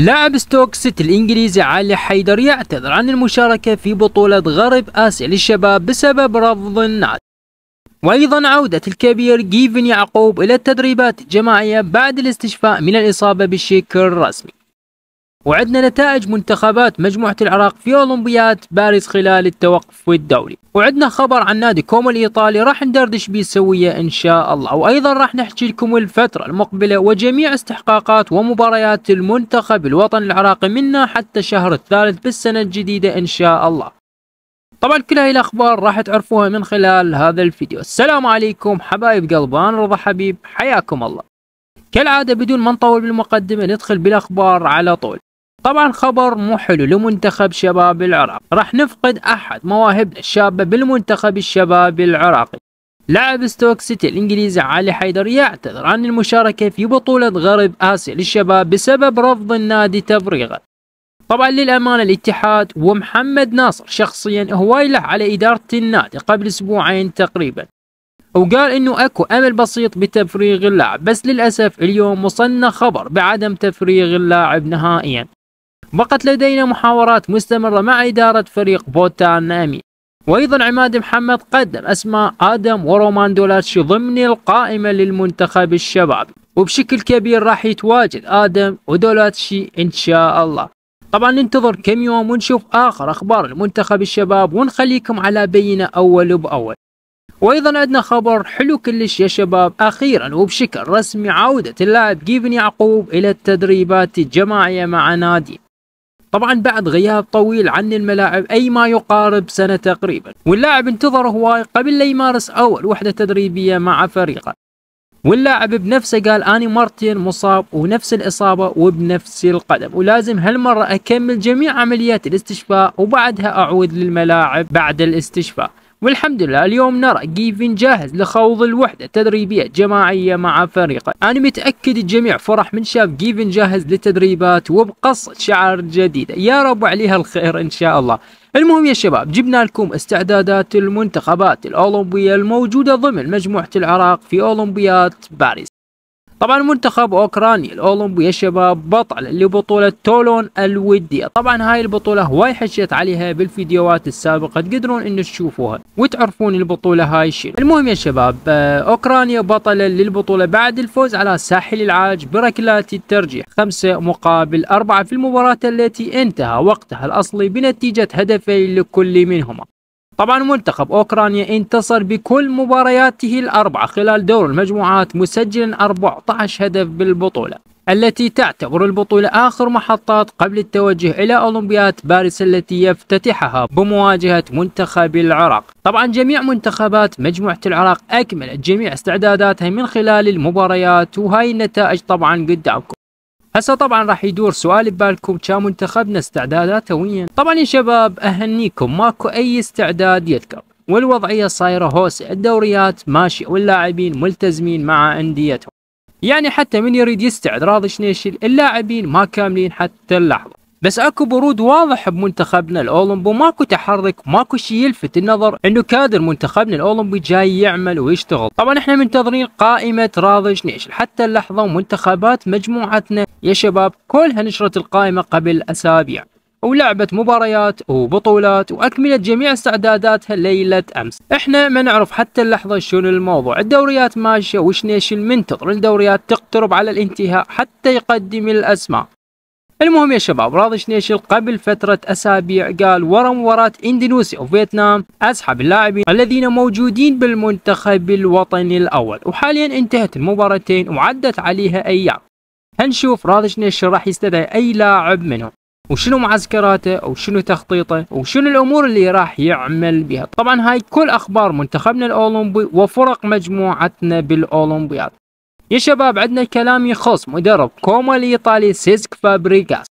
لاعب ستوك سيتي الإنجليزي علي حيدر يعتذر عن المشاركة في بطولة غرب آسيا للشباب بسبب رفض النادي وأيضا عودة الكبير جيفن يعقوب إلى التدريبات الجماعية بعد الاستشفاء من الإصابة بالشيك الرسمي وعدنا نتائج منتخبات مجموعة العراق في أولمبياد باريس خلال التوقف الدولي وعدنا خبر عن نادي كومو الإيطالي راح ندردش بيه سوية إن شاء الله وأيضا راح نحكي لكم الفترة المقبلة وجميع استحقاقات ومباريات المنتخب الوطني العراقي منا حتى شهر الثالث بالسنة الجديدة إن شاء الله طبعا كل هاي الأخبار راح تعرفوها من خلال هذا الفيديو السلام عليكم حبايب قلبان رضا حبيب حياكم الله كالعادة بدون ما نطول بالمقدمة ندخل بالأخبار على طول طبعا خبر مو حلو لمنتخب شباب العراق راح نفقد احد مواهبنا الشابه بالمنتخب الشباب العراقي لاعب ستوك سيتي الانجليزي علي حيدر يعتذر عن المشاركه في بطوله غرب اسيا للشباب بسبب رفض النادي تفريغه طبعا للامانه الاتحاد ومحمد ناصر شخصيا هواي له على اداره النادي قبل اسبوعين تقريبا وقال انه اكو امل بسيط بتفريغ اللاعب بس للاسف اليوم وصلنا خبر بعدم تفريغ اللاعب نهائيا بقت لدينا محاورات مستمرة مع إدارة فريق بوتان نامي وأيضا عماد محمد قدم أسماء آدم ورومان دولاتش ضمن القائمة للمنتخب الشبابي وبشكل كبير راح يتواجد آدم ودولاتشي إن شاء الله طبعا ننتظر كم يوم ونشوف آخر أخبار المنتخب الشباب ونخليكم على بينة أول بأول وايضا عندنا خبر حلو كلش يا شباب اخيرا وبشكل رسمي عوده اللاعب جيفن يعقوب الى التدريبات الجماعيه مع نادي طبعا بعد غياب طويل عن الملاعب أي ما يقارب سنة تقريبا واللاعب انتظر هواي قبل لا يمارس أول وحدة تدريبية مع فريقه واللاعب بنفسه قال اني مرتين مصاب ونفس الإصابة وبنفس القدم ولازم هالمرة أكمل جميع عمليات الاستشفاء وبعدها أعود للملاعب بعد الاستشفاء والحمد لله اليوم نرى جيفن جاهز لخوض الوحدة التدريبية الجماعية مع فريقه أنا متأكد الجميع فرح من شاف جيفن جاهز للتدريبات وبقص شعر جديدة يا رب عليها الخير إن شاء الله المهم يا شباب جبنا لكم استعدادات المنتخبات الأولمبية الموجودة ضمن مجموعة العراق في أولمبياد باريس طبعا منتخب اوكرانيا الاولمبي يا شباب بطل لبطولة تولون الودية طبعا هاي البطولة هواي حشيت عليها بالفيديوهات السابقة تقدرون ان تشوفوها وتعرفون البطولة هاي شنو المهم يا شباب آه، اوكرانيا بطلة للبطولة بعد الفوز على ساحل العاج بركلات الترجيح خمسة مقابل أربعة في المباراة التي انتهى وقتها الأصلي بنتيجة هدفين لكل منهما طبعا منتخب أوكرانيا انتصر بكل مبارياته الأربعة خلال دور المجموعات مسجلا 14 هدف بالبطولة التي تعتبر البطولة آخر محطات قبل التوجه إلى أولمبياد باريس التي يفتتحها بمواجهة منتخب العراق طبعا جميع منتخبات مجموعة العراق أكملت جميع استعداداتها من خلال المباريات وهاي النتائج طبعا قدامكم هسه طبعا راح يدور سؤال ببالكم كم منتخبنا استعدادات تويا طبعا يا شباب اهنيكم ماكو اي استعداد يذكر والوضعيه صايره هوس الدوريات ماشي واللاعبين ملتزمين مع انديتهم يعني حتى من يريد يستعد راضي شنيشل اللاعبين ما كاملين حتى اللحظه بس اكو برود واضح بمنتخبنا الاولمبي ماكو تحرك ماكو شيء يلفت النظر انه كادر منتخبنا الاولمبي جاي يعمل ويشتغل طبعا احنا منتظرين قائمه راضج نيش حتى اللحظه ومنتخبات مجموعتنا يا شباب كلها نشرت القائمه قبل اسابيع ولعبت مباريات وبطولات وأكملت جميع استعداداتها ليلة أمس إحنا ما نعرف حتى اللحظة شنو الموضوع الدوريات ماشية وش نيشل منتظر الدوريات تقترب على الانتهاء حتى يقدم الأسماء المهم يا شباب راضش نيشل قبل فترة أسابيع قال ورا مباراة إندونيسيا وفيتنام أسحب اللاعبين الذين موجودين بالمنتخب الوطني الأول وحاليا انتهت المباراتين وعدت عليها أيام هنشوف راضش نيشل راح يستدعي أي لاعب منهم وشنو معسكراته او شنو تخطيطه وشنو الامور اللي راح يعمل بها طبعا هاي كل اخبار منتخبنا الاولمبي وفرق مجموعتنا بالاولمبياد يا شباب عندنا كلام يخص مدرب كوما الإيطالي سيسك فابريغاس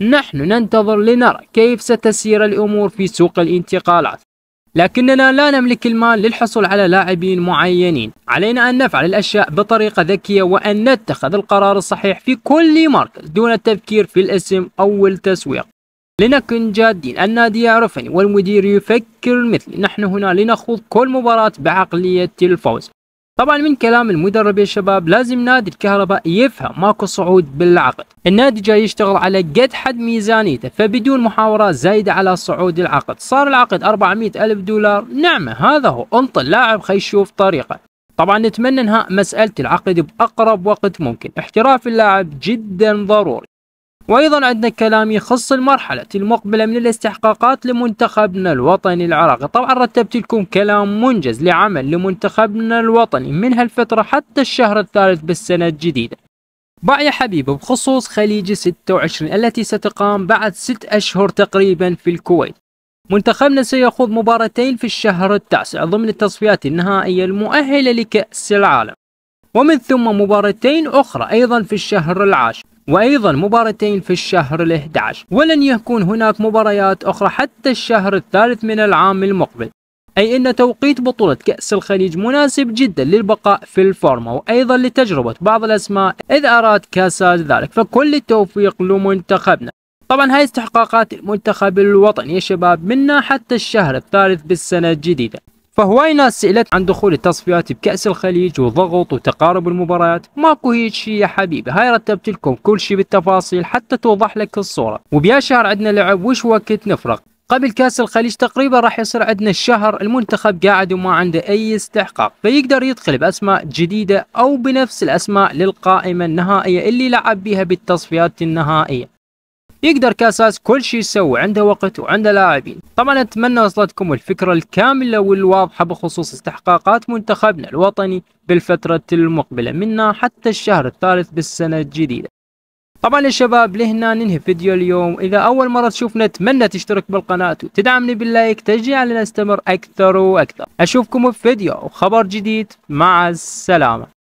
نحن ننتظر لنرى كيف ستسير الأمور في سوق الانتقالات لكننا لا نملك المال للحصول على لاعبين معينين علينا أن نفعل الأشياء بطريقة ذكية وأن نتخذ القرار الصحيح في كل مركز دون التفكير في الاسم أو التسويق لنكن جادين النادي يعرفني والمدير يفكر مثلي نحن هنا لنخوض كل مباراة بعقلية الفوز طبعا من كلام المدرب يا شباب لازم نادي الكهرباء يفهم ماكو صعود بالعقد النادي جاي يشتغل على قد حد ميزانيته فبدون محاورة زايدة على صعود العقد صار العقد 400 ألف دولار نعمة هذا هو انطل لاعب خيشوف طريقة طبعا نتمنى انهاء مسألة العقد بأقرب وقت ممكن احتراف اللاعب جدا ضروري وأيضا عندنا كلام يخص المرحلة المقبلة من الاستحقاقات لمنتخبنا الوطني العراقي طبعا رتبت لكم كلام منجز لعمل لمنتخبنا الوطني من هالفترة حتى الشهر الثالث بالسنة الجديدة باع يا حبيبي بخصوص خليج 26 التي ستقام بعد 6 أشهر تقريبا في الكويت منتخبنا سيخوض مباراتين في الشهر التاسع ضمن التصفيات النهائية المؤهلة لكأس العالم ومن ثم مباراتين أخرى أيضا في الشهر العاشر وأيضا مباراتين في الشهر ال11 ولن يكون هناك مباريات أخرى حتى الشهر الثالث من العام المقبل أي أن توقيت بطولة كأس الخليج مناسب جدا للبقاء في الفورمة وأيضا لتجربة بعض الأسماء إذا أراد كاسات ذلك فكل التوفيق لمنتخبنا طبعا هاي استحقاقات المنتخب الوطني يا شباب منا حتى الشهر الثالث بالسنة الجديدة فهواي ناس سئلت عن دخول التصفيات بكأس الخليج وضغط وتقارب المباريات ماكو هيك شيء يا حبيبي هاي رتبت لكم كل شيء بالتفاصيل حتى توضح لك الصورة وبيا شهر عندنا لعب وش وقت نفرق قبل كاس الخليج تقريبا راح يصير عندنا الشهر المنتخب قاعد وما عنده اي استحقاق فيقدر يدخل باسماء جديده او بنفس الاسماء للقائمه النهائيه اللي لعب بها بالتصفيات النهائيه يقدر كاساس كل شيء يسوي عنده وقت وعنده لاعبين طبعا اتمنى وصلتكم الفكره الكامله والواضحه بخصوص استحقاقات منتخبنا الوطني بالفتره المقبله منها حتى الشهر الثالث بالسنه الجديده طبعا يا شباب لهنا ننهي فيديو اليوم اذا اول مره تشوفنا اتمنى تشترك بالقناه وتدعمني باللايك تجعلنا استمر اكثر واكثر اشوفكم في فيديو وخبر جديد مع السلامه